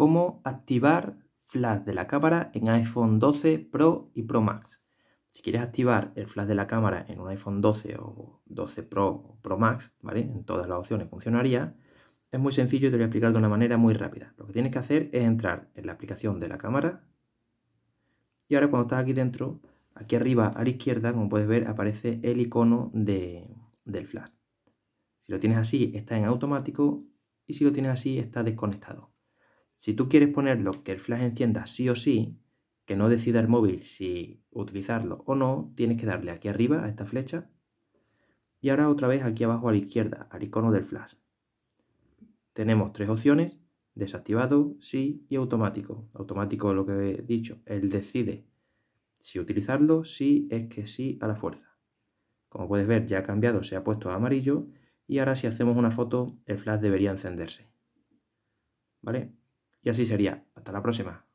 cómo activar flash de la cámara en iPhone 12 Pro y Pro Max. Si quieres activar el flash de la cámara en un iPhone 12 o 12 Pro o Pro Max, En todas las opciones funcionaría. Es muy sencillo y te voy a explicar de una manera muy rápida. Lo que tienes que hacer es entrar en la aplicación de la cámara. Y ahora cuando estás aquí dentro, aquí arriba a la izquierda, como puedes ver, aparece el icono de, del flash. Si lo tienes así, está en automático y si lo tienes así, está desconectado. Si tú quieres ponerlo que el flash encienda sí o sí, que no decida el móvil si utilizarlo o no, tienes que darle aquí arriba a esta flecha y ahora otra vez aquí abajo a la izquierda, al icono del flash. Tenemos tres opciones, desactivado, sí y automático. Automático lo que he dicho, él decide si utilizarlo, sí es que sí a la fuerza. Como puedes ver ya ha cambiado, se ha puesto a amarillo y ahora si hacemos una foto el flash debería encenderse. ¿Vale? Y así sería. Hasta la próxima.